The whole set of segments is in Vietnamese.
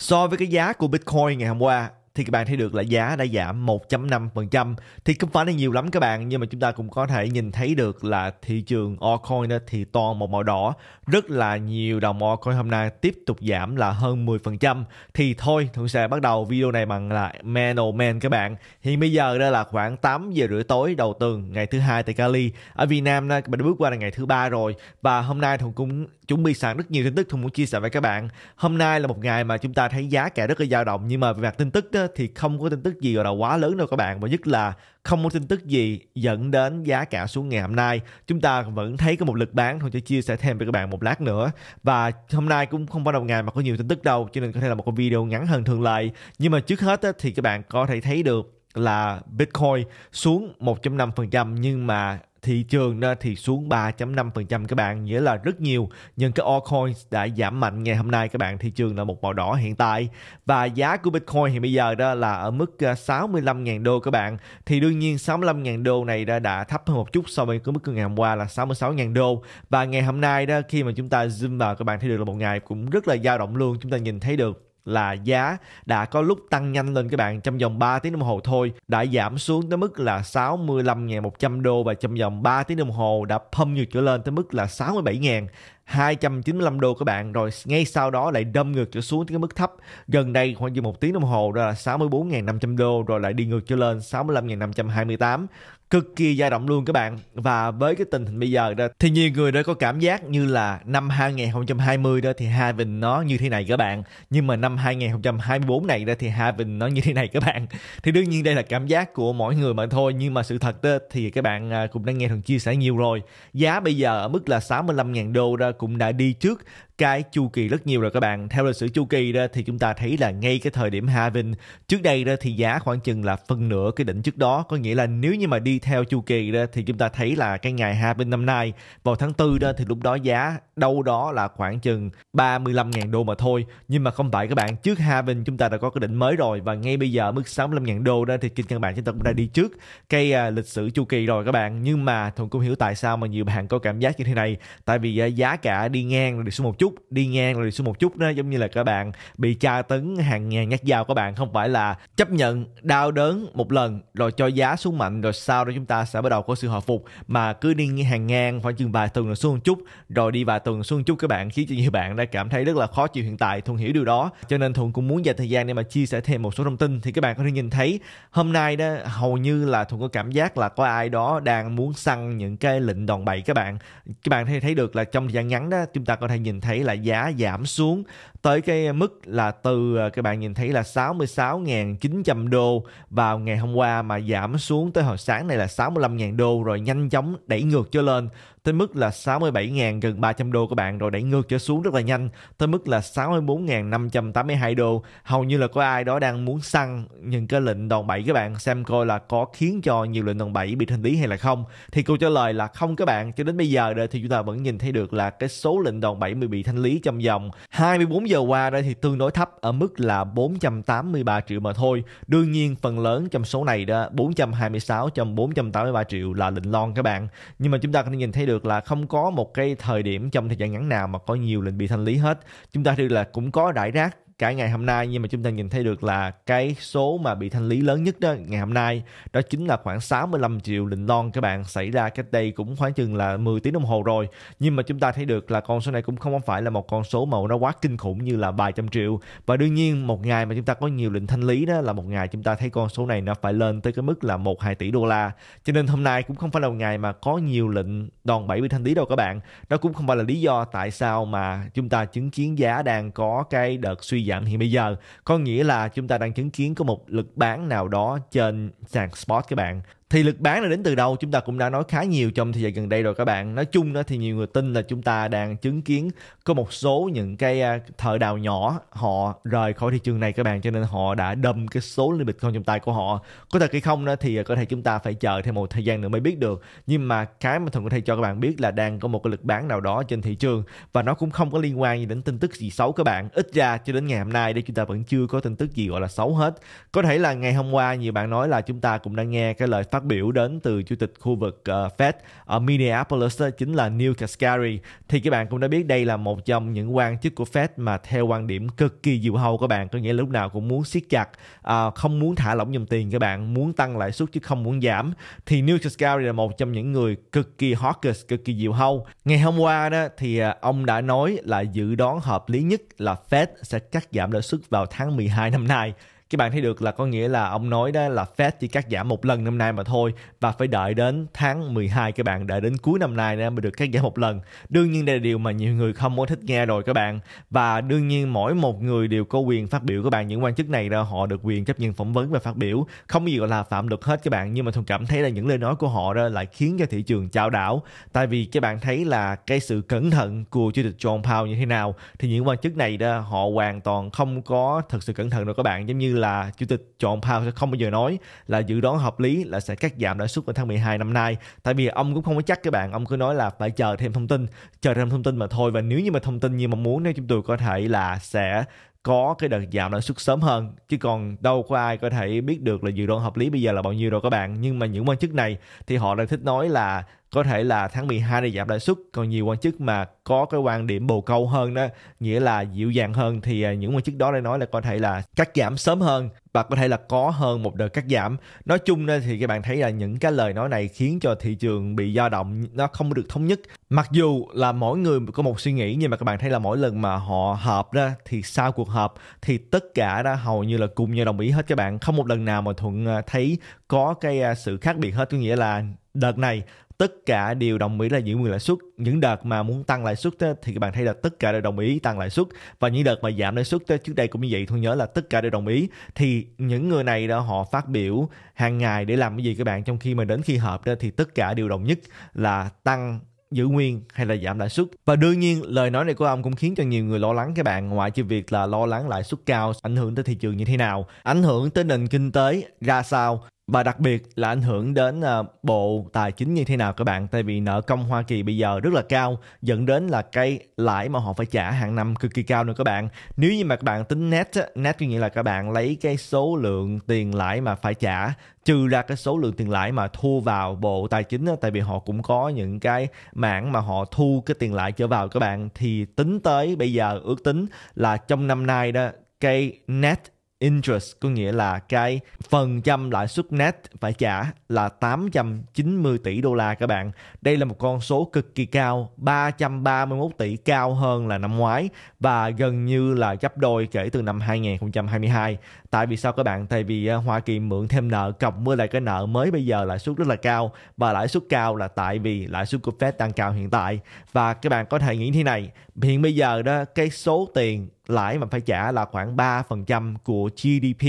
So với cái giá của Bitcoin ngày hôm qua thì các bạn thấy được là giá đã giảm 1.5% thì không phải là nhiều lắm các bạn nhưng mà chúng ta cũng có thể nhìn thấy được là thị trường altcoin thì toàn một màu đỏ rất là nhiều đồng altcoin hôm nay tiếp tục giảm là hơn 10% thì thôi Thuận sẽ bắt đầu video này bằng là man oh man các bạn hiện bây giờ đây là khoảng 8 giờ rưỡi tối đầu tuần ngày thứ hai tại Cali ở Việt Nam các bạn đã bước qua là ngày thứ ba rồi và hôm nay thùng cũng chuẩn bị sẵn rất nhiều tin tức Thu muốn chia sẻ với các bạn. Hôm nay là một ngày mà chúng ta thấy giá cả rất là dao động nhưng mà về mặt tin tức đó, thì không có tin tức gì gọi là quá lớn đâu các bạn và nhất là không có tin tức gì dẫn đến giá cả xuống ngày hôm nay. Chúng ta vẫn thấy có một lực bán thôi sẽ chia sẻ thêm với các bạn một lát nữa. Và hôm nay cũng không phải là một ngày mà có nhiều tin tức đâu cho nên có thể là một cái video ngắn hơn thường lệ. Nhưng mà trước hết đó, thì các bạn có thể thấy được là Bitcoin xuống 1.5% nhưng mà thị trường thì xuống 3.5% các bạn nghĩa là rất nhiều nhưng cái altcoins đã giảm mạnh ngày hôm nay các bạn thị trường là một màu đỏ hiện tại và giá của Bitcoin hiện bây giờ đó là ở mức 65.000 ờ, đô các bạn thì đương nhiên 65.000 đô này đã, đã thấp hơn một chút so với cái mức ngày hôm qua là 66.000 đô và ngày hôm nay đó khi mà chúng ta zoom vào các bạn thấy được là một ngày cũng rất là dao động luôn chúng ta nhìn thấy được là giá đã có lúc tăng nhanh lên các bạn trong vòng 3 tiếng đồng hồ thôi đã giảm xuống tới mức là 65.100 đô và trong vòng 3 tiếng đồng hồ đã pump ngược trở lên tới mức là 67.000 295 đô các bạn rồi ngay sau đó lại đâm ngược trở xuống tới cái mức thấp gần đây khoảng chừng một tiếng đồng hồ đó là 64.500 đô rồi lại đi ngược trở lên 65.528 cực kỳ dao động luôn các bạn và với cái tình hình bây giờ đó thì nhiều người đã có cảm giác như là năm 2020 đó thì vịnh nó như thế này các bạn nhưng mà năm 2024 này đó thì vịnh nó như thế này các bạn thì đương nhiên đây là cảm giác của mỗi người mà thôi nhưng mà sự thật đó thì các bạn à, cũng đã nghe thằng chia sẻ nhiều rồi giá bây giờ ở mức là 65.000 đô ra cũng đã đi trước cái chu kỳ rất nhiều rồi các bạn. Theo lịch sử chu kỳ đó thì chúng ta thấy là ngay cái thời điểm halving trước đây đó thì giá khoảng chừng là phân nửa cái đỉnh trước đó, có nghĩa là nếu như mà đi theo chu kỳ đó thì chúng ta thấy là cái ngày halving năm nay vào tháng 4 đó thì lúc đó giá đâu đó là khoảng chừng 35.000 đô mà thôi. Nhưng mà không phải các bạn, trước halving chúng ta đã có cái đỉnh mới rồi và ngay bây giờ mức 65.000 đô đó thì trên căn bản chúng ta cũng đã đi trước cái à, lịch sử chu kỳ rồi các bạn. Nhưng mà Thuận cũng hiểu tại sao mà nhiều bạn có cảm giác như thế này, tại vì à, giá cả đi ngang được xuống một chút chút đi ngang rồi đi xuống một chút đó giống như là các bạn bị tra tấn hàng ngàn nhát dao các bạn không phải là chấp nhận đau đớn một lần rồi cho giá xuống mạnh rồi sau đó chúng ta sẽ bắt đầu có sự hồi phục mà cứ đi hàng ngang khoảng chừng vài tuần rồi xuống một chút rồi đi vài tuần xuống một chút các bạn khiến cho nhiều bạn đã cảm thấy rất là khó chịu hiện tại thuận hiểu điều đó cho nên thuận cũng muốn dành thời gian để mà chia sẻ thêm một số thông tin thì các bạn có thể nhìn thấy hôm nay đó hầu như là thuận có cảm giác là có ai đó đang muốn săn những cái lệnh đòn bẩy các bạn các bạn thấy thấy được là trong thời gian ngắn đó chúng ta có thể nhìn thấy thấy là giá giảm xuống tới cái mức là từ à, các bạn nhìn thấy là 66.900 đô vào ngày hôm qua mà giảm xuống tới hồi sáng này là 65.000 đô rồi nhanh chóng đẩy ngược trở lên tới mức là 67.000 gần 300 đô các bạn rồi đẩy ngược trở xuống rất là nhanh tới mức là 64.582 đô hầu như là có ai đó đang muốn săn những cái lệnh đòn bẩy các bạn xem coi là có khiến cho nhiều lệnh đòn bẩy bị thanh lý hay là không thì câu trả lời là không các bạn cho đến bây giờ đây thì chúng ta vẫn nhìn thấy được là cái số lệnh đòn bẩy bị thanh lý trong vòng 24 giờ qua đây thì tương đối thấp ở mức là 483 triệu mà thôi. Đương nhiên phần lớn trong số này đó 426 trong 483 triệu là lệnh lon các bạn. Nhưng mà chúng ta có thể nhìn thấy được là không có một cái thời điểm trong thời gian ngắn nào mà có nhiều lệnh bị thanh lý hết. Chúng ta thấy là cũng có rải rác cả ngày hôm nay nhưng mà chúng ta nhìn thấy được là cái số mà bị thanh lý lớn nhất đó ngày hôm nay đó chính là khoảng 65 triệu lịnh non các bạn xảy ra cách đây cũng khoảng chừng là 10 tiếng đồng hồ rồi nhưng mà chúng ta thấy được là con số này cũng không phải là một con số mà nó quá kinh khủng như là vài trăm triệu và đương nhiên một ngày mà chúng ta có nhiều lệnh thanh lý đó là một ngày chúng ta thấy con số này nó phải lên tới cái mức là 1 2 tỷ đô la cho nên hôm nay cũng không phải là một ngày mà có nhiều lệnh đòn bẩy bị thanh lý đâu các bạn đó cũng không phải là lý do tại sao mà chúng ta chứng kiến giá đang có cái đợt suy giảm dạng hiện bây giờ có nghĩa là chúng ta đang chứng kiến có một lực bán nào đó trên sàn spot các bạn thì lực bán là đến từ đâu chúng ta cũng đã nói khá nhiều trong thời gian gần đây rồi các bạn nói chung đó thì nhiều người tin là chúng ta đang chứng kiến có một số những cái à, thợ đào nhỏ họ rời khỏi thị trường này các bạn cho nên họ đã đâm cái số lượng bitcoin trong tay của họ có thật hay không đó thì à, có thể chúng ta phải chờ thêm một thời gian nữa mới biết được nhưng mà cái mà thường có thể cho các bạn biết là đang có một cái lực bán nào đó trên thị trường và nó cũng không có liên quan gì đến tin tức gì xấu các bạn ít ra cho đến ngày hôm nay đây chúng ta vẫn chưa có tin tức gì gọi là xấu hết có thể là ngày hôm qua nhiều bạn nói là chúng ta cũng đã nghe cái lời phát phát biểu đến từ chủ tịch khu vực uh, Fed ở Minneapolis đó chính là Neil Cascari thì các bạn cũng đã biết đây là một trong những quan chức của Fed mà theo quan điểm cực kỳ diều hâu các bạn có nghĩa lúc nào cũng muốn siết chặt uh, không muốn thả lỏng dòng tiền các bạn muốn tăng lãi suất chứ không muốn giảm thì Neil Cascari là một trong những người cực kỳ hawkish cực kỳ diều hâu ngày hôm qua đó thì uh, ông đã nói là dự đoán hợp lý nhất là Fed sẽ cắt giảm lãi suất vào tháng 12 năm nay các bạn thấy được là có nghĩa là ông nói đó là Fed chỉ cắt giảm một lần năm nay mà thôi và phải đợi đến tháng 12 các bạn đợi đến cuối năm nay nữa mới được cắt giảm một lần đương nhiên đây là điều mà nhiều người không muốn thích nghe rồi các bạn và đương nhiên mỗi một người đều có quyền phát biểu các bạn những quan chức này đó họ được quyền chấp nhận phỏng vấn và phát biểu không gì gọi là phạm luật hết các bạn nhưng mà thường cảm thấy là những lời nói của họ đó lại khiến cho thị trường chao đảo tại vì các bạn thấy là cái sự cẩn thận của chủ tịch John Powell như thế nào thì những quan chức này đó họ hoàn toàn không có thật sự cẩn thận đâu các bạn giống như là là chủ tịch John Powell sẽ không bao giờ nói là dự đoán hợp lý là sẽ cắt giảm lãi suất vào tháng 12 năm nay tại vì ông cũng không có chắc các bạn ông cứ nói là phải chờ thêm thông tin chờ thêm thông tin mà thôi và nếu như mà thông tin như mong muốn nếu chúng tôi có thể là sẽ có cái đợt giảm lãi suất sớm hơn chứ còn đâu có ai có thể biết được là dự đoán hợp lý bây giờ là bao nhiêu đâu các bạn nhưng mà những quan chức này thì họ đang thích nói là có thể là tháng 12 này giảm lãi suất còn nhiều quan chức mà có cái quan điểm bồ câu hơn đó nghĩa là dịu dàng hơn thì à, những quan chức đó đây nói là có thể là cắt giảm sớm hơn và có thể là có hơn một đợt cắt giảm nói chung thì các bạn thấy là những cái lời nói này khiến cho thị trường bị dao động nó không được thống nhất mặc dù là mỗi người có một suy nghĩ nhưng mà các bạn thấy là mỗi lần mà họ họp ra thì sau cuộc họp thì tất cả đã hầu như là cùng nhau đồng ý hết các bạn không một lần nào mà thuận à, thấy có cái à, sự khác biệt hết có nghĩa là đợt này tất cả đều đồng ý là giữ nguyên lãi suất những đợt mà muốn tăng lãi suất thì các bạn thấy là tất cả đều đồng ý tăng lãi suất và những đợt mà giảm lãi suất trước đây cũng như vậy tôi nhớ là tất cả đều đồng ý thì những người này đó họ phát biểu hàng ngày để làm cái gì các bạn trong khi mà đến khi họp đó thì tất cả đều đồng nhất là tăng giữ nguyên hay là giảm lãi suất và đương nhiên lời nói này của ông cũng khiến cho nhiều người lo lắng các bạn ngoại trừ việc là lo lắng lãi suất cao ảnh hưởng tới thị trường như thế nào ảnh hưởng tới nền kinh tế ra sao và đặc biệt là ảnh hưởng đến ờ, bộ tài chính như thế nào các bạn tại vì nợ công Hoa Kỳ bây giờ rất là cao dẫn đến là cái lãi mà họ phải trả hàng năm cực kỳ cao nữa các bạn nếu như mà các bạn tính net net có nghĩa là các bạn lấy cái số lượng tiền lãi mà phải trả trừ ra cái số lượng tiền lãi mà thu vào bộ tài chính tại vì họ cũng có những cái mảng mà họ thu cái tiền lãi trở vào các bạn thì tính tới bây giờ ước tính là trong năm nay đó cái net interest có nghĩa là cái phần trăm lãi suất net phải trả là 890 tỷ đô la các bạn. Đây là một con số cực kỳ cao, 331 tỷ cao hơn là năm ngoái và gần như là gấp đôi kể từ năm 2022 tại vì sao các bạn tại vì à, Hoa Kỳ mượn thêm nợ cộng với lại cái nợ mới bây giờ lãi suất rất là cao và lãi suất cao là tại vì lãi suất của Fed tăng cao hiện tại và các bạn có thể nghĩ thế này hiện bây giờ đó cái số tiền lãi mà phải trả là khoảng 3% của GDP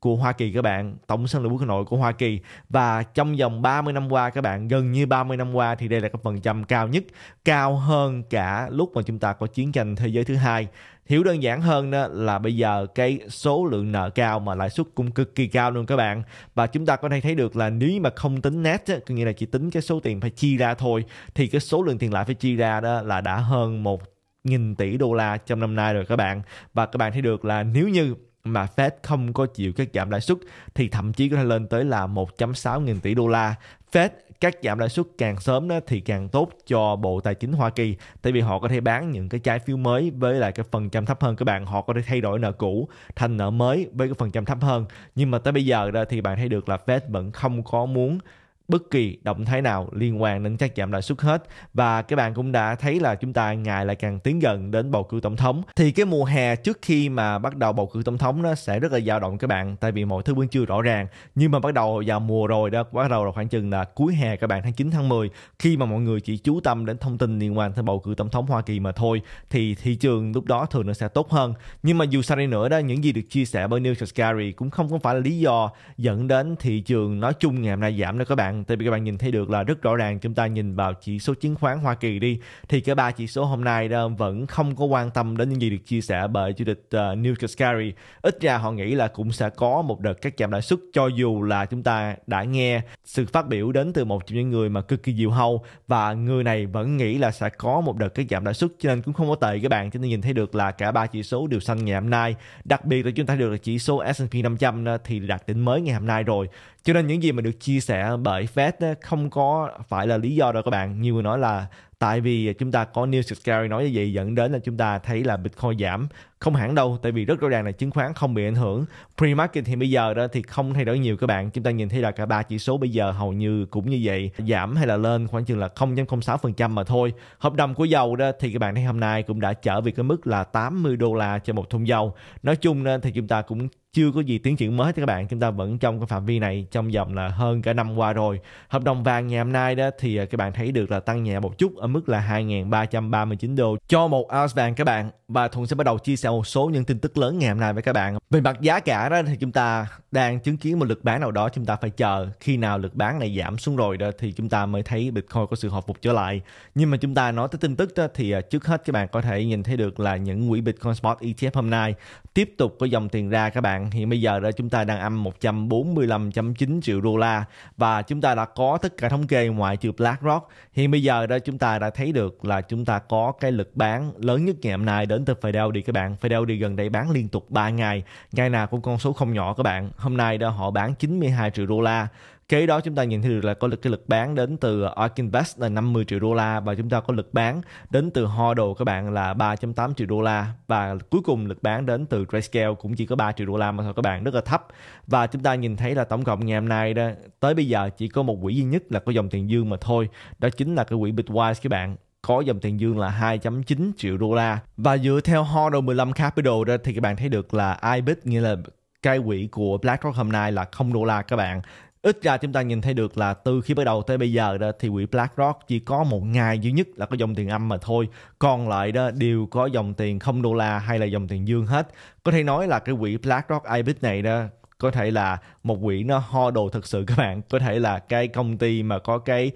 của Hoa Kỳ các bạn, tổng sản lượng quốc nội của Hoa Kỳ và trong vòng 30 năm qua các bạn, gần như 30 năm qua thì đây là cái phần trăm cao nhất, cao hơn cả lúc mà chúng ta có chiến tranh thế giới thứ hai hiểu đơn giản hơn đó là bây giờ cái số lượng nợ cao mà lãi suất cũng cực kỳ cao luôn các bạn và chúng ta có thể thấy được là nếu mà không tính net có nghĩa là chỉ tính cái số tiền phải chi ra thôi thì cái số lượng tiền lãi phải chi ra đó là đã hơn một nghìn tỷ đô la trong năm nay rồi các bạn và các bạn thấy được là nếu như mà Fed không có chịu cái giảm lãi suất thì thậm chí có thể lên tới là 1.6 nghìn tỷ đô la. Fed các giảm lãi suất càng sớm đó thì càng tốt cho Bộ Tài chính Hoa Kỳ tại vì họ có thể bán những cái trái phiếu mới với lại cái phần trăm thấp hơn các bạn họ có thể thay đổi nợ cũ thành nợ mới với cái phần trăm thấp hơn nhưng mà tới bây giờ đó thì bạn thấy được là Fed vẫn không có muốn bất kỳ động thái nào liên quan đến các giảm lãi suất hết và các bạn cũng đã thấy là chúng ta ngày lại càng tiến gần đến bầu cử tổng thống thì cái mùa hè trước khi mà bắt đầu bầu cử tổng thống nó sẽ rất là dao động các bạn tại vì mọi thứ vẫn chưa rõ ràng nhưng mà bắt đầu vào mùa rồi đó bắt đầu là khoảng chừng là cuối hè các bạn tháng 9 tháng 10 khi mà mọi người chỉ chú tâm đến thông tin liên quan tới bầu cử tổng thống Hoa Kỳ mà thôi thì thị trường lúc đó thường nó sẽ tốt hơn nhưng mà dù sao đi nữa đó những gì được chia sẻ bởi Neil Kashkari cũng không có phải là lý do dẫn đến thị trường nói chung ngày hôm nay giảm đó các bạn ràng tại các bạn nhìn thấy được là rất rõ ràng chúng ta nhìn vào chỉ số chứng khoán Hoa Kỳ đi thì cả ba chỉ số hôm nay vẫn không có quan tâm đến những gì được chia sẻ bởi chủ tịch uh, Neil Kashkari ít ra họ nghĩ là cũng sẽ có một đợt cắt giảm lãi suất cho dù là chúng ta đã nghe sự phát biểu đến từ một trong những người mà cực kỳ diệu hâu và người này vẫn nghĩ là sẽ có một đợt cắt giảm lãi suất cho nên cũng không có tệ các bạn cho nên nhìn thấy được là cả ba chỉ số đều xanh ngày hôm nay đặc biệt là chúng ta được là chỉ số S&P 500 thì đạt đỉnh mới ngày hôm nay rồi cho nên những gì mà được chia sẻ bởi Fed không có phải là lý do đâu các bạn nhiều người nói là tại vì chúng ta có news Scary nói như vậy dẫn đến là chúng ta thấy là Bitcoin giảm không hẳn đâu tại vì rất rõ ràng là chứng khoán không bị ảnh hưởng pre-market thì bây giờ đó thì không thay đổi nhiều các bạn chúng ta nhìn thấy là cả ba chỉ số bây giờ hầu như cũng như vậy giảm hay là lên khoảng chừng là 0.06% mà thôi hợp đồng của dầu đó thì các bạn thấy hôm nay cũng đã trở về cái mức là 80 đô la cho một thùng dầu nói chung đó, thì chúng ta cũng chưa có gì tiến triển mới cho các bạn chúng ta vẫn trong cái phạm vi này trong vòng là hơn cả năm qua rồi hợp đồng vàng ngày hôm nay đó thì à, các bạn thấy được là tăng nhẹ một chút ở ở mức là 2.339 đô cho một ounce vàng các bạn và Thuận sẽ bắt đầu chia sẻ một số những tin tức lớn ngày hôm nay với các bạn. Về mặt giá cả đó thì chúng ta đang chứng kiến một lực bán nào đó chúng ta phải chờ khi nào lực bán này giảm xuống rồi đó thì chúng ta mới thấy Bitcoin có sự hồi phục trở lại. Nhưng mà chúng ta nói tới tin tức đó thì à, trước hết các bạn có thể nhìn thấy được là những quỹ Bitcoin Spot ETF hôm nay tiếp tục có dòng tiền ra các bạn. Hiện bây giờ đó chúng ta đang âm 145.9 triệu đô la và chúng ta đã có tất cả thống kê ngoại trừ BlackRock. Hiện bây giờ đó chúng ta đã thấy được là chúng ta có cái lực bán lớn nhất ngày hôm nay đến từ Fidel đi các bạn. Fidel đi gần đây bán liên tục 3 ngày, ngày nào cũng con số không nhỏ các bạn. Hôm nay đã họ bán 92 triệu đô la kế đó chúng ta nhìn thấy được là có lực cái lực bán đến từ Arkinvest là 50 triệu đô la và chúng ta có lực bán đến từ Hodl các bạn là 3.8 triệu đô la và cuối cùng lực bán đến từ Grayscale cũng chỉ có 3 triệu đô la mà thôi các bạn rất là thấp và chúng ta nhìn thấy là tổng cộng ngày hôm nay đó tới bây giờ chỉ có một quỹ duy nhất là có dòng tiền dương mà thôi đó chính là cái quỹ Bitwise các bạn có dòng tiền dương là 2.9 triệu đô la và dựa theo Hodl 15 Capital đó thì các bạn thấy được là IBIT nghĩa là cái quỹ của BlackRock hôm nay là 0 đô la các bạn ít ra chúng ta nhìn thấy được là từ khi bắt đầu tới bây giờ đó thì quỹ BlackRock chỉ có một ngày duy nhất là có dòng tiền âm mà thôi còn lại đó đều có dòng tiền không đô la hay là dòng tiền dương hết có thể nói là cái quỹ BlackRock IBIT này đó có thể là một quỹ nó ho đồ thật sự các bạn có thể là cái công ty mà có cái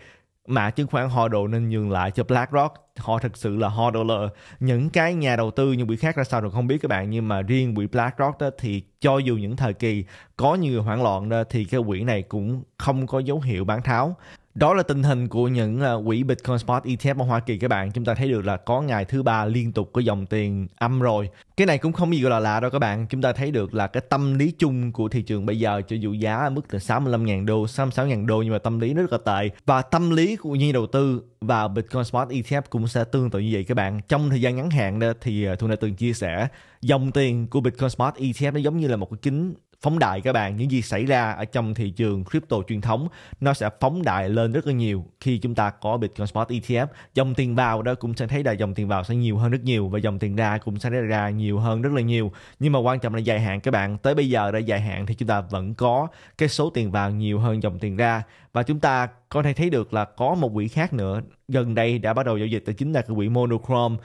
mà chứng khoán hodl nên nhường lại cho BlackRock họ thực sự là hodler những cái nhà đầu tư như quỹ khác ra sao được không biết các bạn nhưng mà riêng quỹ BlackRock đó thì cho dù những thời kỳ có nhiều hoảng loạn đó, thì cái quỹ này cũng không có dấu hiệu bán tháo đó là tình hình của những à, quỹ Bitcoin Spot ETF ở Hoa Kỳ các bạn chúng ta thấy được là có ngày thứ ba liên tục có dòng tiền âm rồi cái này cũng không gì gọi là lạ đâu các bạn chúng ta thấy được là cái tâm lý chung của thị trường bây giờ cho dù giá ở mức từ 65.000 đô 66.000 đô nhưng mà tâm lý nó rất là tệ và tâm lý của nhà đầu tư và Bitcoin Spot ETF cũng sẽ tương tự như vậy các bạn trong thời gian ngắn hạn đó thì à, Thu đã từng chia sẻ dòng tiền của Bitcoin Spot ETF nó giống như là một cái kính phóng đại các bạn những gì xảy ra ở trong thị trường crypto truyền thống nó sẽ phóng đại lên rất là nhiều khi chúng ta có Bitcoin Spot ETF dòng tiền vào đó cũng sẽ thấy là dòng tiền vào sẽ nhiều hơn rất nhiều và dòng tiền ra cũng sẽ ra nhiều hơn rất là nhiều nhưng mà quan trọng là dài hạn các bạn tới bây giờ đã dài hạn thì chúng ta vẫn có cái số tiền vào nhiều hơn dòng tiền ra và chúng ta có thể thấy được là có một quỹ khác nữa gần đây đã bắt đầu giao dịch đó chính là cái quỹ monochrome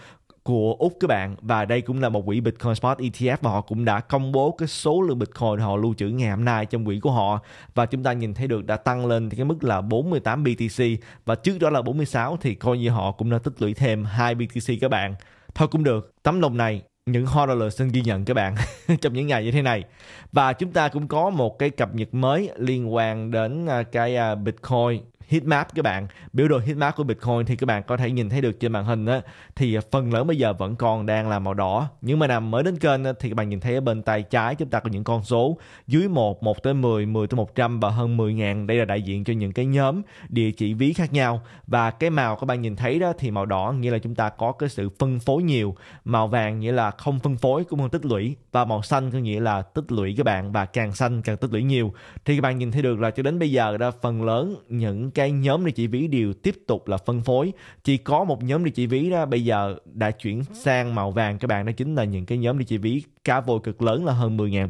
của Úc các bạn và đây cũng là một quỹ Bitcoin Spot ETF và họ cũng đã công bố cái số lượng Bitcoin họ lưu trữ ngày hôm nay trong quỹ của họ và chúng ta nhìn thấy được đã tăng lên cái mức là 48 BTC và trước đó là 46 thì coi như họ cũng đã tích lũy thêm 2 BTC các bạn. Thôi cũng được, tấm lòng này những hoa hodler xin ghi nhận các bạn trong những ngày như thế này và chúng ta cũng có một cái cập nhật mới liên quan đến à, cái à, bitcoin heatmap các bạn biểu đồ heatmap của bitcoin thì các bạn có thể nhìn thấy được trên màn hình á thì à, phần lớn bây giờ vẫn còn đang là màu đỏ nhưng mà nằm mới đến kênh thì các bạn nhìn thấy ở bên tay trái chúng ta có những con số dưới 1, 1 tới 10, 10 tới 100 và hơn 10 ngàn đây là đại diện cho những cái nhóm địa chỉ ví khác nhau và cái màu các bạn nhìn thấy đó thì màu đỏ nghĩa là chúng ta có cái sự phân phối nhiều màu vàng nghĩa là không phân phối cũng không tích lũy và màu xanh có nghĩa là tích lũy các bạn và càng xanh càng tích lũy nhiều thì các bạn nhìn thấy được là cho đến bây giờ đó phần lớn những cái nhóm địa chỉ ví đều tiếp tục là phân phối chỉ có một nhóm địa chỉ ví đó bây giờ đã chuyển sang màu vàng các bạn đó chính là những cái nhóm địa chỉ ví cá vội cực lớn là hơn 10.000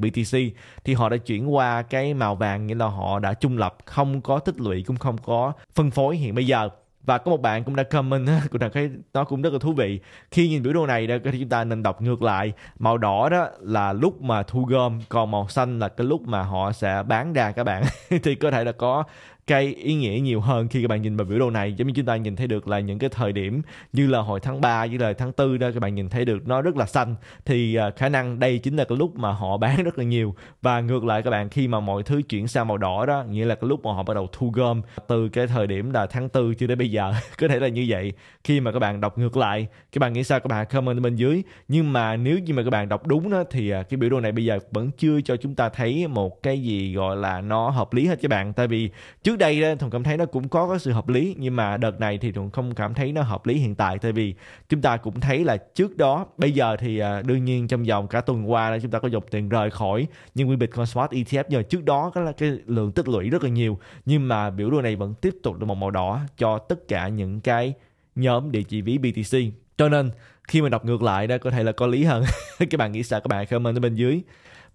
BTC thì họ đã chuyển qua cái màu vàng nghĩa là họ đã trung lập không có tích lũy cũng không có phân phối hiện bây giờ và có một bạn cũng đã comment cũng đã thấy nó cũng rất là thú vị khi nhìn biểu đồ này đó thì chúng ta nên đọc ngược lại màu đỏ đó là lúc mà thu gom còn màu xanh là cái lúc mà họ sẽ bán ra các bạn thì có thể là có cái ý nghĩa nhiều hơn khi các bạn nhìn vào biểu đồ này giống như chúng ta nhìn thấy được là những cái thời điểm như là hồi tháng 3 như là tháng 4 đó các bạn nhìn thấy được nó rất là xanh thì à, khả năng đây chính là cái lúc mà họ bán rất là nhiều và ngược lại các bạn khi mà mọi thứ chuyển sang màu đỏ đó nghĩa là cái lúc mà họ bắt đầu thu gom từ cái thời điểm là tháng 4 cho đến bây giờ có thể là như vậy khi mà các bạn đọc ngược lại các bạn nghĩ sao các bạn comment bên dưới nhưng mà nếu như mà các bạn đọc đúng đó thì à, cái biểu đồ này bây giờ vẫn chưa cho chúng ta thấy một cái gì gọi là nó hợp lý hết các bạn tại vì trước trước đây thùng cảm thấy nó cũng có cái sự hợp lý nhưng mà đợt này thì thùng không cảm thấy nó hợp lý hiện tại tại vì chúng ta cũng thấy là trước đó bây giờ thì à, đương nhiên trong vòng cả tuần qua là chúng ta có dòng tiền rời khỏi e nhưng quy bịch con smart ETF nhưng trước đó cái là cái lượng tích lũy rất là nhiều nhưng mà biểu đồ này vẫn tiếp tục được một màu đỏ cho tất cả những cái nhóm địa chỉ ví BTC cho nên khi mà đọc ngược lại đó có thể là có lý hơn các bạn nghĩ sao các bạn comment ở bên dưới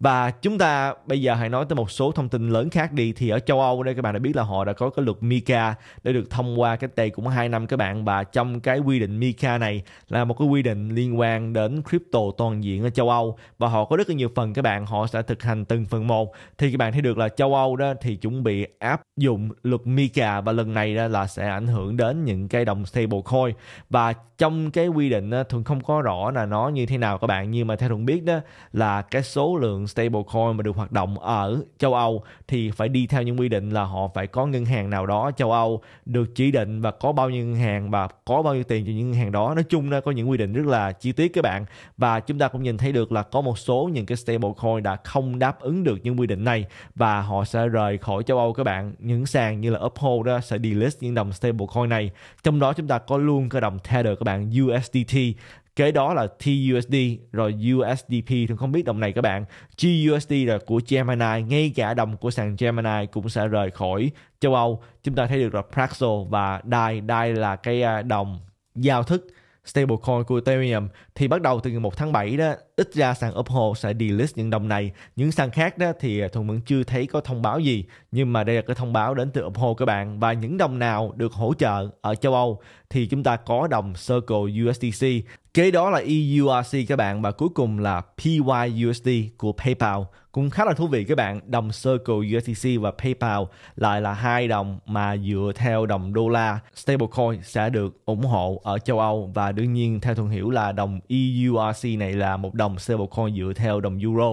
và chúng ta bây giờ hãy nói tới một số thông tin lớn khác đi thì ở châu Âu đây các bạn đã biết là họ đã có cái luật MiCA đã được thông qua cách đây cũng hai năm các bạn và trong cái quy định MiCA này là một cái quy định liên quan đến crypto toàn diện ở châu Âu và họ có rất là nhiều phần các bạn họ sẽ thực hành từng phần một thì các bạn thấy được là châu Âu đó thì chuẩn bị áp dụng luật MiCA và lần này đó là sẽ ảnh hưởng đến những cái đồng stablecoin và trong cái quy định đó, thường không có rõ là nó như thế nào các bạn nhưng mà theo thuận biết đó là cái số lượng stablecoin mà được hoạt động ở châu Âu thì phải đi theo những quy định là họ phải có ngân hàng nào đó châu Âu được chỉ định và có bao nhiêu ngân hàng và có bao nhiêu tiền cho những ngân hàng đó nói chung là có những quy định rất là chi tiết các bạn và chúng ta cũng nhìn thấy được là có một số những cái stablecoin đã không đáp ứng được những quy định này và họ sẽ rời khỏi châu Âu các bạn những sàn như là Uphold đó sẽ delist những đồng stablecoin này trong đó chúng ta có luôn cái đồng Tether các bạn USDT kế đó là TUSD rồi USDP thì không biết đồng này các bạn GUSD là của Gemini ngay cả đồng của sàn Gemini cũng sẽ rời khỏi châu Âu chúng ta thấy được là Praxo và DAI DAI là cái à, đồng giao thức stablecoin của Ethereum thì bắt đầu từ ngày 1 tháng 7 đó ít ra sàn Uphold sẽ delist những đồng này những sàn khác đó thì à, Thuận vẫn chưa thấy có thông báo gì nhưng mà đây là cái thông báo đến từ Uphold các bạn và những đồng nào được hỗ trợ ở châu Âu thì chúng ta có đồng Circle USDC. Kế đó là EURC các bạn và cuối cùng là PYUSD của PayPal. Cũng khá là thú vị các bạn, đồng Circle USDC và PayPal lại là hai đồng mà dựa theo đồng đô la stablecoin sẽ được ủng hộ ở châu Âu và đương nhiên theo thường hiểu là đồng EURC này là một đồng stablecoin dựa theo đồng euro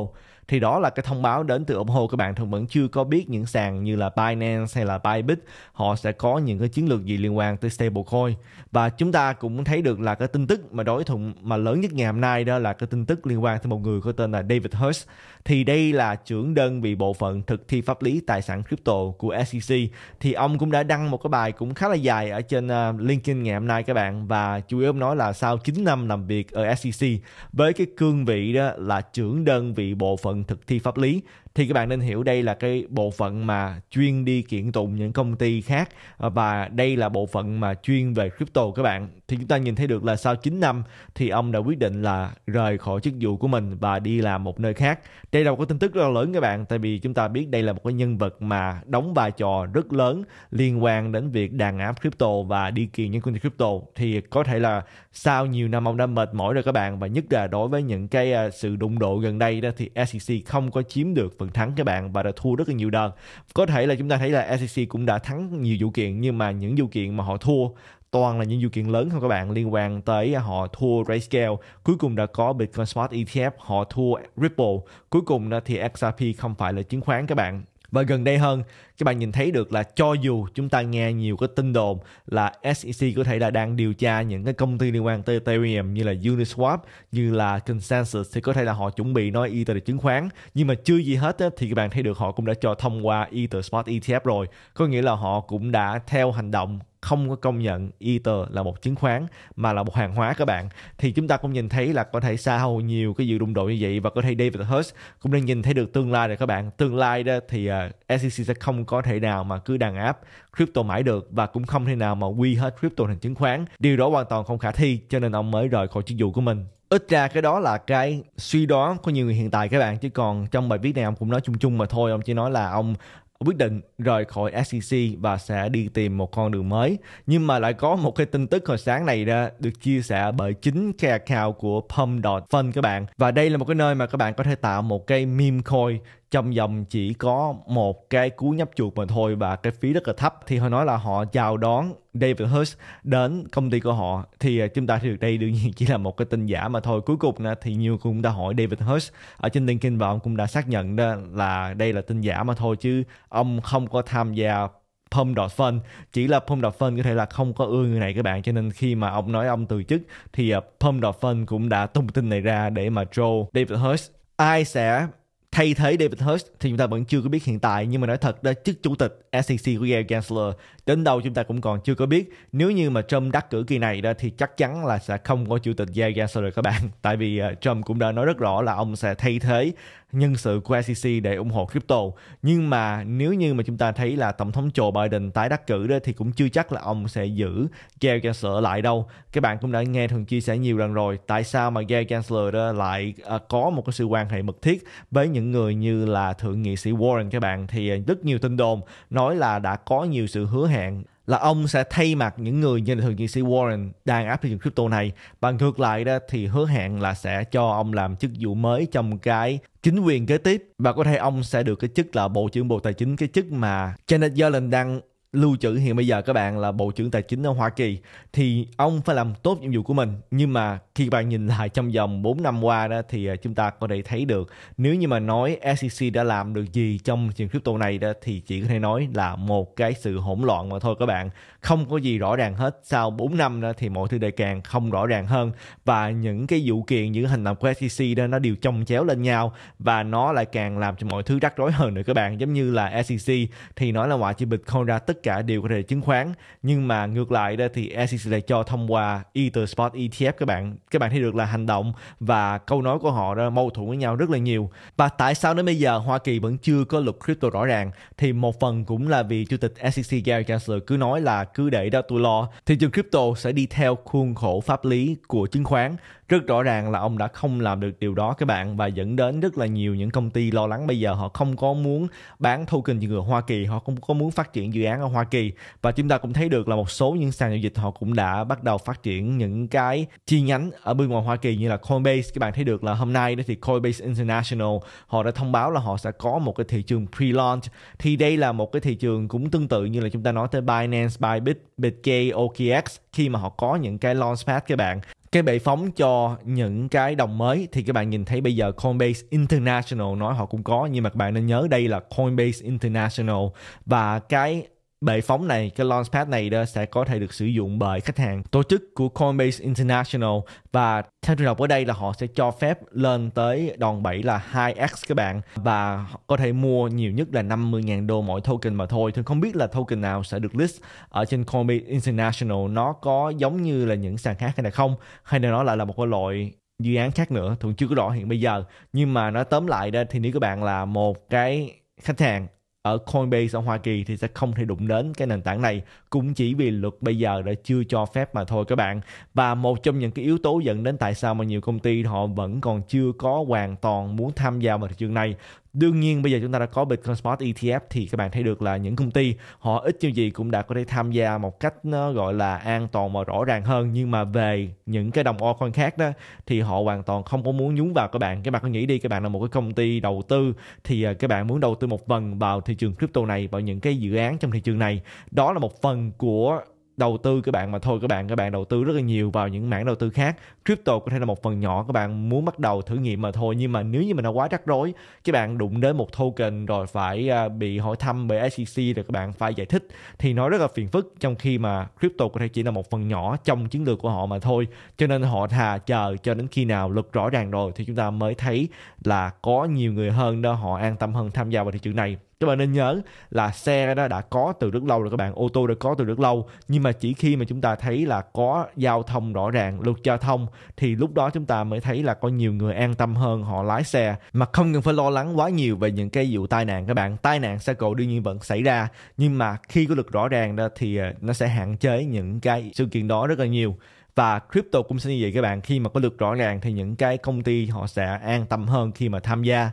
thì đó là cái thông báo đến từ ủng hộ các bạn thường vẫn chưa có biết những sàn như là Binance hay là Bybit họ sẽ có những cái chiến lược gì liên quan tới stablecoin và chúng ta cũng thấy được là cái tin tức mà đối thủ mà lớn nhất ngày hôm nay đó là cái tin tức liên quan tới một người có tên là David Hurst thì đây là trưởng đơn vị bộ phận thực thi pháp lý tài sản crypto của SEC thì ông cũng đã đăng một cái bài cũng khá là dài ở trên uh, LinkedIn ngày hôm nay các bạn và chủ yếu ông nói là sau 9 năm làm việc ở SEC với cái cương vị đó là trưởng đơn vị bộ phận thực thi pháp lý thì các bạn nên hiểu đây là cái bộ phận mà chuyên đi kiện tụng những công ty khác ờ, và đây là bộ phận mà chuyên về crypto các bạn thì chúng ta nhìn thấy được là sau 9 năm thì ông đã quyết định là rời khỏi chức vụ của mình và đi làm một nơi khác đây là một cái tin tức rất là lớn các bạn tại vì chúng ta biết đây là một cái nhân vật mà đóng vai trò rất lớn liên quan đến việc đàn áp crypto và đi kiện những công ty crypto thì có thể là sau nhiều năm ông đã mệt mỏi rồi các bạn và nhất là đối với những cái à, sự đụng độ gần đây đó thì SEC không có chiếm được phần thắng các bạn và đã thua rất là nhiều đơn có thể là chúng ta thấy là SEC cũng đã thắng nhiều vụ kiện nhưng mà những vụ kiện mà họ thua toàn là những vụ kiện lớn không các bạn liên quan tới à, họ thua Grayscale cuối cùng đã có Bitcoin Smart ETF họ thua Ripple cuối cùng thì XRP không phải là chứng khoán các bạn và gần đây hơn các bạn nhìn thấy được là cho dù chúng ta nghe nhiều cái tin đồn là SEC có thể là đang điều tra những cái công ty liên quan tới Ethereum như là Uniswap như là Consensus thì có thể là họ chuẩn bị nói Ether là chứng khoán nhưng mà chưa gì hết thì các bạn thấy được họ cũng đã cho thông qua Ether Smart ETF rồi có nghĩa là họ cũng đã theo hành động không có công nhận Ether là một chứng khoán mà là một hàng hóa các bạn thì chúng ta cũng nhìn thấy là có thể xa sau nhiều cái dự đụng độ như vậy và có thể David Hurst cũng đang nhìn thấy được tương lai rồi các bạn tương lai đó thì uh, à, SEC sẽ không có thể nào mà cứ đàn áp crypto mãi được và cũng không thể nào mà quy hết crypto thành chứng khoán điều đó hoàn toàn không khả thi cho nên ông mới rời khỏi chức vụ của mình ít ra cái đó là cái suy đoán của nhiều người hiện tại các bạn chứ còn trong bài viết này ông cũng nói chung chung mà thôi ông chỉ nói là ông quyết định rời khỏi SEC và sẽ đi tìm một con đường mới. Nhưng mà lại có một cái tin tức hồi sáng này ra được chia sẻ bởi chính cái account của Pump.fun các bạn. Và đây là một cái nơi mà các bạn có thể tạo một cái meme coin trong vòng chỉ có một cái cú nhấp chuột mà thôi và cái phí rất là thấp thì họ nói là họ chào đón David Hurst đến công ty của họ thì à, chúng ta thì được đây đương nhiên chỉ là một cái tin giả mà thôi cuối cùng à, thì nhiều cũng đã hỏi David Hurst ở trên LinkedIn và ông cũng đã xác nhận đó là đây là tin giả mà thôi chứ ông không có tham gia Pom Dot Fund chỉ là Pom Dot Fund có thể là không có ưa người này các bạn cho nên khi mà ông nói ông từ chức thì à, Pom Dot Fund cũng đã tung tin này ra để mà troll David Hurst ai sẽ thay thế David Hurst thì chúng ta vẫn chưa có biết hiện tại nhưng mà nói thật đó chức chủ tịch SEC của Gary Gensler đến đâu chúng ta cũng còn chưa có biết nếu như mà Trump đắc cử kỳ này đó thì chắc chắn là sẽ không có chủ tịch Gary Gensler các bạn tại vì ờ, Trump cũng đã nói rất rõ là ông sẽ thay thế nhân sự của SEC để ủng hộ crypto nhưng mà nếu như mà chúng ta thấy là tổng thống Joe Biden tái đắc cử đó thì cũng chưa chắc là ông sẽ giữ Gary Gensler lại đâu các bạn cũng đã nghe thường chia sẻ nhiều lần rồi tại sao mà Gary Gensler đó lại à, có một cái sự quan hệ mật thiết với những người như là thượng nghị sĩ Warren các bạn thì à, rất nhiều tin đồn nói là đã có nhiều sự hứa hẹn là ông sẽ thay mặt những người như là thượng nghị sĩ Warren đang áp dụng crypto này và ngược lại đó thì hứa hẹn là sẽ cho ông làm chức vụ mới trong cái chính quyền kế tiếp và có thể ông sẽ được cái chức là bộ trưởng bộ tài chính cái chức mà Janet Yellen đang lưu trữ hiện bây giờ các bạn là bộ trưởng tài chính ở Hoa Kỳ thì ông phải làm tốt nhiệm vụ của mình nhưng mà khi bạn nhìn lại trong vòng 4 năm qua đó thì à, chúng ta có thể thấy được nếu như mà nói SEC đã làm được gì trong trường crypto này đó thì chỉ có thể nói là một cái sự hỗn loạn mà thôi các bạn không có gì rõ ràng hết sau 4 năm đó thì mọi thứ đại càng không rõ ràng hơn và những cái vụ kiện những hành động của SEC đó nó đều chồng chéo lên nhau và nó lại càng làm cho mọi thứ rắc rối hơn nữa các bạn giống như là SEC thì nói là ngoại trừ Bitcoin ra tất cả đều có thể chứng khoán nhưng mà ngược lại đó thì SEC lại cho thông qua Ether Spot ETF các bạn các bạn thấy được là hành động và câu nói của họ đó mâu thuẫn với nhau rất là nhiều và tại sao đến bây giờ Hoa Kỳ vẫn chưa có luật crypto rõ ràng thì một phần cũng là vì chủ tịch SEC Gary Gensler cứ nói là cứ để đó tôi lo thị trường crypto sẽ đi theo khuôn khổ pháp lý của chứng khoán rất rõ ràng là ông đã không làm được điều đó các bạn và dẫn đến rất là nhiều những công ty lo lắng bây giờ họ không có muốn bán token cho người Hoa Kỳ họ không có muốn phát triển dự án ở Hoa Kỳ và chúng ta cũng thấy được là một số những sàn giao dịch họ cũng đã bắt đầu phát triển những cái chi nhánh ở bên ngoài Hoa Kỳ như là Coinbase các bạn thấy được là hôm nay đó thì Coinbase International họ đã thông báo là họ sẽ có một cái thị trường pre-launch thì đây là một cái thị trường cũng tương tự như là chúng ta nói tới Binance, Bybit, BitGay, OKX khi mà họ có những cái launchpad các bạn cái bệ phóng cho những cái đồng mới thì các bạn nhìn thấy bây giờ Coinbase International nói họ cũng có nhưng mà các bạn nên nhớ đây là Coinbase International và cái bệ phóng này, cái launchpad này đó sẽ có thể được sử dụng bởi khách hàng tổ chức của Coinbase International và theo trường đọc ở đây là họ sẽ cho phép lên tới đòn bẩy là 2x các bạn và có thể mua nhiều nhất là 50.000 đô mỗi token mà thôi. Thì không biết là token nào sẽ được list ở trên Coinbase International nó có giống như là những sàn khác hay là không hay là nó lại là một cái loại dự án khác nữa thuận chưa có rõ hiện bây giờ nhưng mà nói tóm lại đó thì nếu các bạn là một cái khách hàng ở Coinbase ở Hoa Kỳ thì sẽ không thể đụng đến cái nền tảng này cũng chỉ vì luật bây giờ đã chưa cho phép mà thôi các bạn và một trong những cái yếu tố dẫn đến tại sao mà nhiều công ty họ vẫn còn chưa có hoàn toàn muốn tham gia vào thị trường này đương nhiên bây giờ chúng ta đã có Bitcoin Spot ETF thì các bạn thấy được là những công ty họ ít như gì cũng đã có thể tham gia một cách nó gọi là an toàn và rõ ràng hơn nhưng mà về những cái đồng altcoin khác đó thì họ hoàn toàn không có muốn nhúng vào các bạn các bạn có nghĩ đi các bạn là một cái công ty đầu tư thì à, các bạn muốn đầu tư một phần vào thị trường crypto này vào những cái dự án trong thị trường này đó là một phần của đầu tư các bạn mà thôi các bạn các bạn đầu tư rất là nhiều vào những mảng đầu tư khác crypto có thể là một phần nhỏ các bạn muốn bắt đầu thử nghiệm mà thôi nhưng mà nếu như mà nó quá rắc rối các bạn đụng đến một token rồi phải à, bị hỏi thăm bởi SEC rồi các bạn phải giải thích thì nó rất là phiền phức trong khi mà crypto có thể chỉ là một phần nhỏ trong chiến lược của họ mà thôi cho nên họ thà chờ cho đến khi nào luật rõ ràng rồi thì chúng ta mới thấy là có nhiều người hơn đó họ an tâm hơn tham gia vào thị trường này các bạn nên nhớ là xe đó đã có từ rất lâu rồi các bạn ô tô đã có từ rất lâu nhưng mà chỉ khi mà chúng ta thấy là có giao thông rõ ràng luật giao thông thì lúc đó chúng ta mới thấy là có nhiều người an tâm hơn họ lái xe mà không cần phải lo lắng quá nhiều về những cái vụ tai nạn các bạn tai nạn xe cộ đương nhiên vẫn xảy ra nhưng mà khi có luật rõ ràng đó thì ờ, nó sẽ hạn chế những cái sự kiện đó rất là nhiều và crypto cũng sẽ như vậy các bạn khi mà có luật rõ ràng thì những cái công ty họ sẽ an tâm hơn khi mà tham gia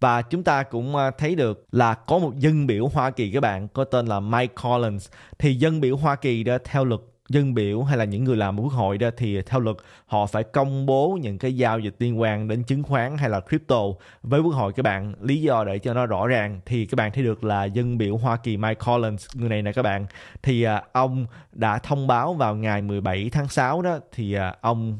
và chúng ta cũng à, thấy được là có một dân biểu Hoa Kỳ các bạn có tên là Mike Collins thì dân biểu Hoa Kỳ đó theo luật dân biểu hay là những người làm quốc hội đó thì theo luật họ phải công bố những cái giao dịch liên quan đến chứng khoán hay là crypto với quốc hội các bạn lý do để cho nó rõ ràng thì các bạn thấy được là dân biểu Hoa Kỳ Mike Collins người này nè các bạn thì à, ông đã thông báo vào ngày 17 tháng 6 đó thì à, ông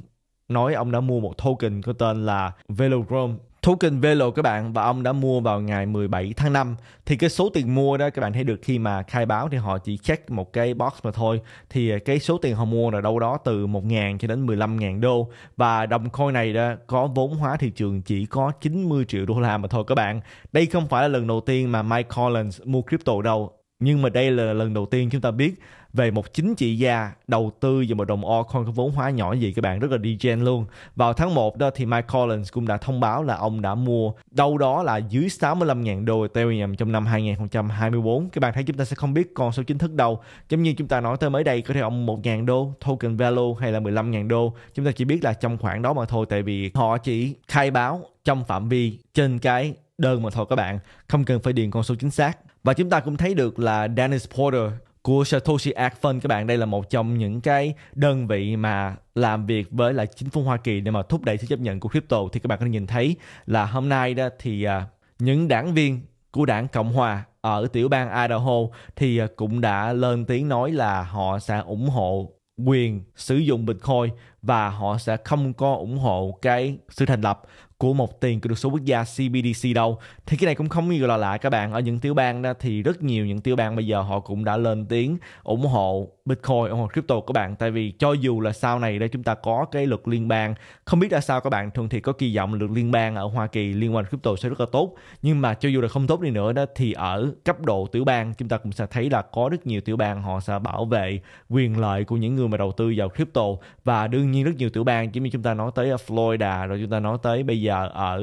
nói ông đã mua một token có tên là Velodrome token Velo các bạn và ông đã mua vào ngày 17 tháng 5 thì cái số tiền mua đó các bạn thấy được khi mà khai báo thì họ chỉ check một cái box mà thôi thì cái số tiền họ mua là đâu đó từ 1.000 cho đến 15.000 đô và đồng coin này đó có vốn hóa thị trường chỉ có 90 triệu đô la mà thôi các bạn đây không phải là lần đầu tiên mà Mike Collins mua crypto đâu nhưng mà đây là lần đầu tiên chúng ta biết về một chính trị gia đầu tư vào một đồng altcoin có vốn hóa nhỏ gì các bạn rất là đi gen luôn vào tháng 1 đó thì Mike Collins cũng đã thông báo là ông đã mua đâu đó là dưới 65.000 đô Ethereum trong năm 2024 các bạn thấy chúng ta sẽ không biết con số chính thức đâu giống như chúng ta nói tới mới đây có thể ông 1.000 đô token value hay là 15.000 đô chúng ta chỉ biết là trong khoảng đó mà thôi tại vì họ chỉ khai báo trong phạm vi trên cái đơn mà thôi các bạn không cần phải điền con số chính xác và chúng ta cũng thấy được là Dennis Porter của Satoshi Art Fund các bạn đây là một trong những cái đơn vị mà làm việc với lại chính phủ Hoa Kỳ để mà thúc đẩy sự chấp nhận của crypto thì các bạn có thể nhìn thấy là hôm nay đó thì à, những đảng viên của đảng Cộng hòa ở tiểu bang Idaho thì à, cũng đã lên tiếng nói là họ sẽ ủng hộ quyền sử dụng Bitcoin và họ sẽ không có ủng hộ cái sự thành lập của một tiền của được số quốc gia CBDC đâu thì cái này cũng không gì gọi là lạ các bạn ở những tiểu bang đó thì rất nhiều những tiểu bang bây giờ họ cũng đã lên tiếng ủng hộ Bitcoin ủng hộ crypto các bạn tại vì cho dù là sau này đây chúng ta có cái luật liên bang không biết là sao các bạn thường thì có kỳ vọng luật liên bang ở Hoa Kỳ liên quan crypto sẽ rất là tốt nhưng mà cho dù là không tốt đi nữa đó thì ở cấp độ tiểu bang chúng ta cũng sẽ thấy là có rất nhiều tiểu bang họ sẽ bảo vệ quyền lợi của những người mà đầu tư vào crypto và đương nhiên rất nhiều tiểu bang chỉ như chúng ta nói tới Florida rồi chúng ta nói tới bây giờ giờ ở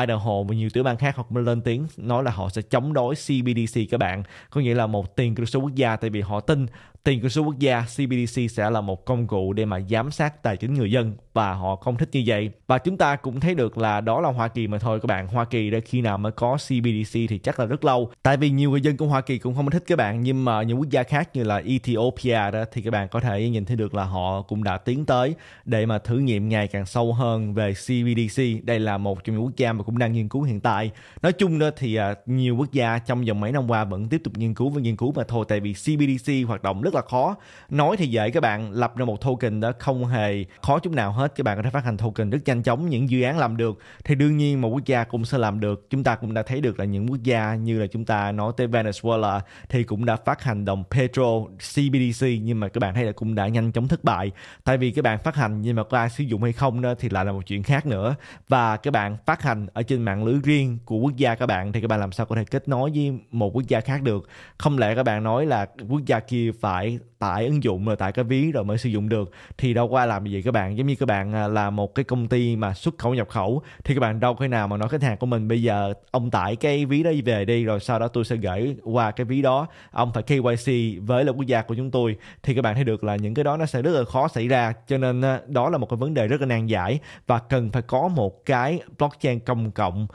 Idaho và nhiều tiểu bang khác họ cũng lên tiếng nói là họ sẽ chống đối CBDC các bạn có nghĩa là một tiền kỹ số quốc gia tại vì họ tin tiền của số quốc gia CBDC sẽ là một công cụ để mà giám sát tài chính người dân và họ không thích như vậy. Và chúng ta cũng thấy được là đó là Hoa Kỳ mà thôi các bạn. Hoa Kỳ đã khi nào mới có CBDC thì chắc là rất lâu. Tại vì nhiều người dân của Hoa Kỳ cũng không thích các bạn nhưng mà những quốc gia khác như là Ethiopia đó thì các bạn có thể nhìn thấy được là họ cũng đã tiến tới để mà thử nghiệm ngày càng sâu hơn về CBDC. Đây là một trong những quốc gia mà cũng đang nghiên cứu hiện tại. Nói chung đó thì à, nhiều quốc gia trong vòng mấy năm qua vẫn tiếp tục nghiên cứu và nghiên cứu mà thôi tại vì CBDC hoạt động rất là là khó nói thì dễ các bạn lập ra một token đó không hề khó chút nào hết các bạn có thể phát hành token rất nhanh chóng những dự án làm được thì đương nhiên một quốc gia cũng sẽ làm được chúng ta cũng đã thấy được là những quốc gia như là chúng ta nói tới Venezuela thì cũng đã phát hành đồng Petro CBDC nhưng mà các bạn thấy là cũng đã nhanh chóng thất bại tại vì các bạn phát hành nhưng mà có ai sử dụng hay không đó thì lại là một chuyện khác nữa và các bạn phát hành ở trên mạng lưới riêng của quốc gia các bạn thì các bạn làm sao có thể kết nối với một quốc gia khác được không lẽ các bạn nói là quốc gia kia phải tải tải ứng dụng rồi tải cái ví rồi mới sử dụng được thì đâu qua làm gì các bạn giống như các bạn à, là một cái công ty mà xuất khẩu nhập khẩu thì các bạn đâu khi nào mà nói khách hàng của mình bây giờ ông tải cái ví đó về đi rồi sau đó tôi sẽ gửi qua cái ví đó ông phải KYC với là quốc gia của chúng tôi thì các bạn thấy được là những cái đó nó sẽ rất là khó xảy ra cho nên à, đó là một cái vấn đề rất là nan giải và cần phải có một cái blockchain công cộng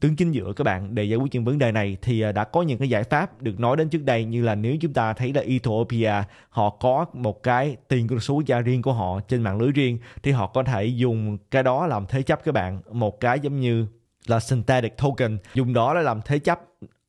Tương chính giữa các bạn để giải quyết những vấn đề này thì à, đã có những cái giải pháp được nói đến trước đây như là nếu chúng ta thấy là Ethiopia họ có một cái tiền số quốc gia riêng của họ trên mạng lưới riêng thì họ có thể dùng cái đó làm thế chấp các bạn một cái giống như là synthetic token dùng đó để làm thế chấp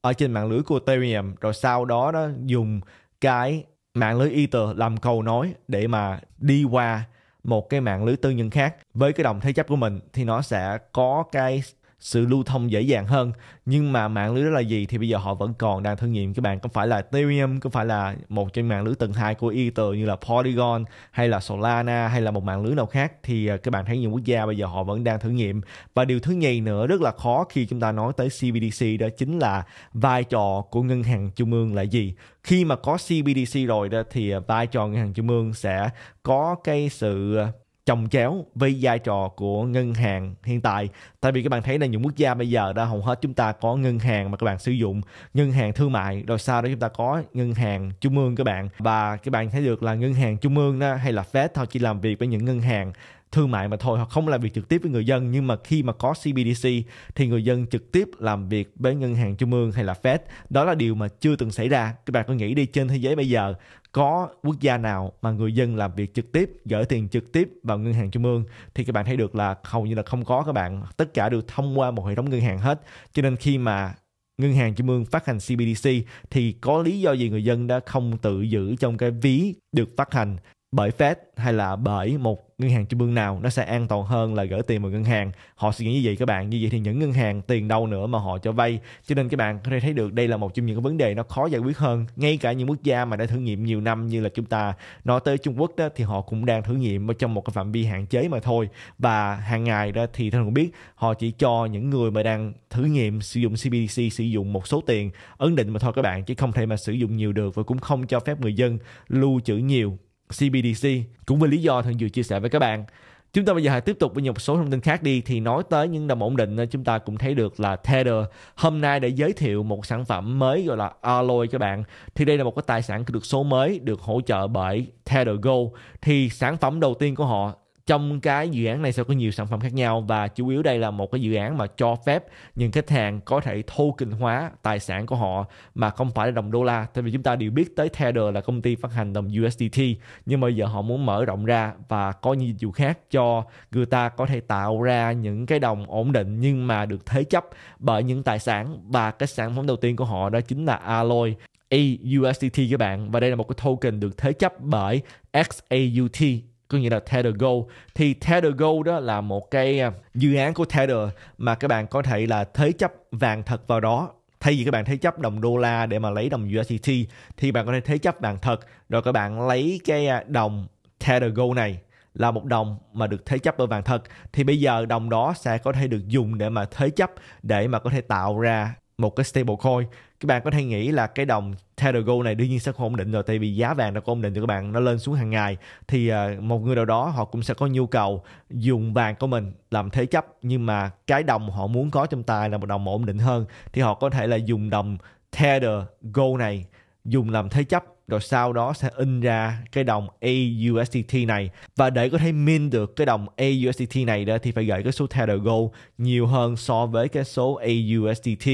ở trên mạng lưới của Ethereum rồi sau đó đó dùng cái mạng lưới Ether làm cầu nối để mà đi qua một cái mạng lưới tư nhân khác với cái đồng thế chấp của mình thì nó sẽ có cái sự lưu thông dễ dàng hơn nhưng mà mạng lưới đó là gì thì bây giờ họ vẫn còn đang thử nghiệm các bạn có phải là Ethereum có phải là một trên mạng lưới tầng hai của Ether như là Polygon hay là Solana hay là một mạng lưới nào khác thì à, các bạn thấy nhiều quốc gia bây giờ họ vẫn đang thử nghiệm và điều thứ nhì nữa rất là khó khi chúng ta nói tới CBDC đó chính là vai trò của ngân hàng trung ương là gì khi mà có CBDC rồi đó thì à, vai trò ngân hàng trung ương sẽ có cái sự à, chồng chéo với vai trò của ngân hàng hiện tại tại vì các bạn thấy là những quốc gia bây giờ đã hầu hết chúng ta có ngân hàng mà các bạn sử dụng ngân hàng thương mại rồi sau đó chúng ta có ngân hàng trung ương các bạn và các bạn thấy được là ngân hàng trung ương đó hay là Fed thôi chỉ làm việc với những ngân hàng thương mại mà thôi họ không làm việc trực tiếp với người dân nhưng mà khi mà có CBDC thì người dân trực tiếp làm việc với ngân hàng trung ương hay là Fed đó là điều mà chưa từng xảy ra các bạn có nghĩ đi trên thế giới bây giờ có quốc gia nào mà người dân làm việc trực tiếp gửi tiền trực tiếp vào ngân hàng trung ương thì các bạn thấy được là hầu như là không có các bạn tất cả đều thông qua một hệ thống ngân hàng hết cho nên khi mà ngân hàng trung ương phát hành CBDC thì có lý do gì người dân đã không tự giữ trong cái ví được phát hành bởi Fed hay là bởi một ngân hàng trung ương nào nó sẽ an toàn hơn là gửi tiền vào ngân hàng họ suy nghĩ như vậy các bạn như vậy thì những ngân hàng tiền đâu nữa mà họ cho vay cho nên các bạn có thể thấy được đây là một trong những cái vấn đề nó khó giải quyết hơn ngay cả những quốc gia mà đã thử nghiệm nhiều năm như là chúng ta nói tới Trung Quốc đó thì họ cũng đang thử nghiệm trong một cái phạm vi hạn chế mà thôi và hàng ngày đó thì tôi cũng biết họ chỉ cho những người mà đang thử nghiệm sử dụng CBDC sử dụng một số tiền ấn định mà thôi các bạn chứ không thể mà sử dụng nhiều được và cũng không cho phép người dân lưu trữ nhiều CBDC cũng vì lý do thần vừa chia sẻ với các bạn chúng ta bây giờ hãy tiếp tục với một số thông tin khác đi thì nói tới những đồng ổn định chúng ta cũng thấy được là Tether hôm nay để giới thiệu một sản phẩm mới gọi là Alloy các bạn thì đây là một cái tài sản được số mới được hỗ trợ bởi Tether Go thì sản phẩm đầu tiên của họ trong cái dự án này sẽ có nhiều sản phẩm khác nhau và chủ yếu đây là một cái dự án mà cho phép những khách hàng có thể token hóa tài sản của họ mà không phải là đồng đô la. Tại vì chúng ta đều biết tới Tether là công ty phát hành đồng USDT nhưng mà giờ họ muốn mở rộng ra và có nhiều dịch vụ khác cho người ta có thể tạo ra những cái đồng ổn định nhưng mà được thế chấp bởi những tài sản và cái sản phẩm đầu tiên của họ đó chính là Alloy EUSDT các bạn và đây là một cái token được thế chấp bởi XAUT có nghĩa là Tether Gold thì Tether Gold đó là một cái à, dự án của Tether mà các bạn có thể là thế chấp vàng thật vào đó thay vì các bạn thế chấp đồng đô la để mà lấy đồng USDT thì bạn có thể thế chấp vàng thật rồi các bạn lấy cái à, đồng Tether Gold này là một đồng mà được thế chấp bởi vàng thật thì bây giờ đồng đó sẽ có thể được dùng để mà thế chấp để mà có thể tạo ra một cái stable coin các bạn có thể nghĩ là cái đồng Tether Gold này đương nhiên sẽ không ổn định rồi tại vì giá vàng nó không ổn định cho các bạn nó lên xuống hàng ngày thì à, một người nào đó họ cũng sẽ có nhu cầu dùng vàng của mình làm thế chấp nhưng mà cái đồng họ muốn có trong tay là một đồng ổn định hơn thì họ có thể là dùng đồng Tether Gold này dùng làm thế chấp rồi sau đó sẽ in ra cái đồng AUSDT này và để có thể min được cái đồng AUSDT này đó thì phải gửi cái số Tether Gold nhiều hơn so với cái số AUSDT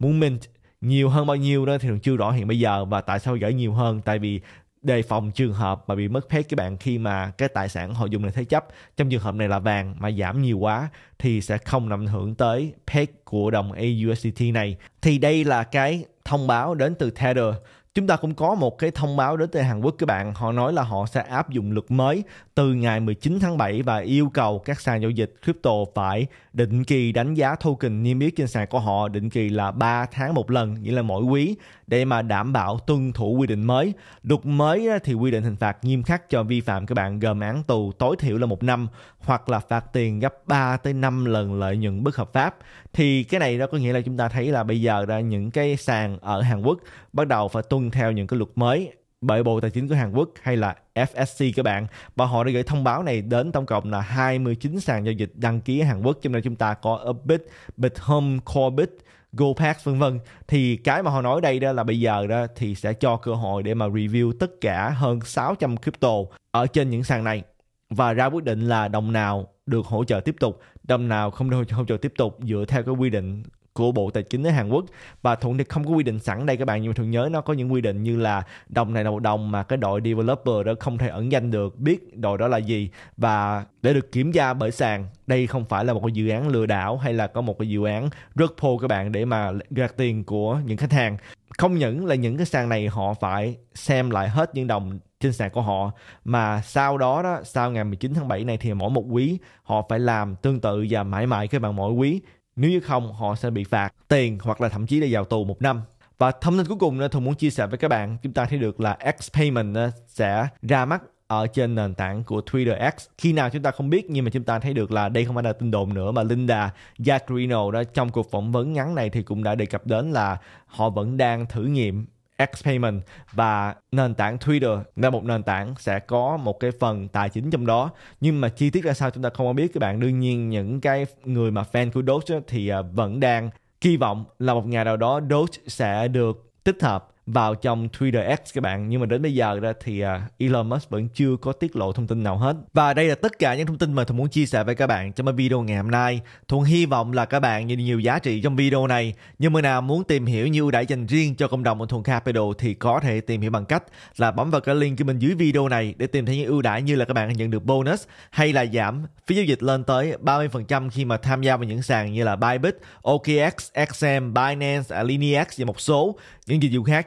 muốn mint nhiều hơn bao nhiêu đó thì thường chưa rõ hiện bây giờ và tại sao gửi nhiều hơn tại vì đề phòng trường hợp mà bị mất phép các bạn khi mà cái tài sản họ dùng để thế chấp trong trường hợp này là vàng mà giảm nhiều quá thì sẽ không ảnh hưởng tới phép của đồng AUSDT này thì đây là cái thông báo đến từ Tether chúng ta cũng có một cái thông báo đến từ Hàn Quốc các bạn họ nói là họ sẽ áp dụng luật mới từ ngày 19 tháng 7 và yêu cầu các sàn giao dịch crypto phải định kỳ đánh giá token niêm yết trên sàn của họ định kỳ là 3 tháng một lần nghĩa là mỗi quý để mà đảm bảo tuân thủ quy định mới. Luật mới thì quy định hình phạt nghiêm khắc cho vi phạm các bạn gồm án tù tối thiểu là một năm hoặc là phạt tiền gấp 3 tới 5 lần lợi nhuận bất hợp pháp. Thì cái này đó có nghĩa là chúng ta thấy là bây giờ ra những cái sàn ở Hàn Quốc bắt đầu phải tuân theo những cái luật mới bởi Bộ Tài chính của Hàn Quốc hay là FSC các bạn và họ đã gửi thông báo này đến tổng cộng là 29 sàn giao dịch đăng ký ở Hàn Quốc trong đó chúng ta có Upbit, Bithome, Corbit, Gold vân vân thì cái mà họ nói đây đó là bây giờ đó thì sẽ cho cơ hội để mà review tất cả hơn 600 crypto ở trên những sàn này và ra quyết định là đồng nào được hỗ trợ tiếp tục, đồng nào không được hỗ trợ tiếp tục dựa theo cái quy định của Bộ Tài chính ở Hàn Quốc và Thuận thì không có quy định sẵn đây các bạn nhưng mà thường nhớ nó có những quy định như là đồng này là một đồng mà cái đội developer đó không thể ẩn danh được biết đội đó là gì và để được kiểm tra bởi sàn đây không phải là một cái dự án lừa đảo hay là có một cái dự án rớt phô các bạn để mà gạt tiền của những khách hàng không những là những cái sàn này họ phải xem lại hết những đồng trên sàn của họ mà sau đó đó sau ngày 19 tháng 7 này thì mỗi một quý họ phải làm tương tự và mãi mãi các bạn mỗi quý nếu như không, họ sẽ bị phạt tiền hoặc là thậm chí là vào tù một năm. Và thông tin cuối cùng Thùng muốn chia sẻ với các bạn, chúng ta thấy được là X Payment ờ, sẽ ra mắt ở trên nền tảng của Twitter X. Khi nào chúng ta không biết nhưng mà chúng ta thấy được là đây không phải là tin đồn nữa mà Linda Jagrino đó trong cuộc phỏng vấn ngắn này thì cũng đã đề cập đến là họ vẫn đang thử nghiệm X Payment và nền tảng Twitter là một nền tảng sẽ có một cái phần tài chính trong đó nhưng mà chi tiết ra sao chúng ta không có biết các bạn đương nhiên những cái người mà fan của Doge thì à, vẫn đang kỳ vọng là một ngày nào đó Doge sẽ được tích hợp vào trong Twitter X các bạn nhưng mà đến bây giờ ra thì à, Elon Musk vẫn chưa có tiết lộ thông tin nào hết và đây là tất cả những thông tin mà Thuận muốn chia sẻ với các bạn trong video ngày hôm nay Thuận hy vọng là các bạn nhìn nhiều giá trị trong video này nhưng mà nào muốn tìm hiểu như ưu đãi dành riêng cho cộng đồng của Thuận Capital thì có thể tìm hiểu bằng cách là bấm vào cái link của mình dưới video này để tìm thấy những ưu đãi như là các bạn nhận được bonus hay là giảm phí giao dịch lên tới 30% khi mà tham gia vào những sàn như là Bybit, OKX, XM, Binance, Alineax và một số những dịch vụ khác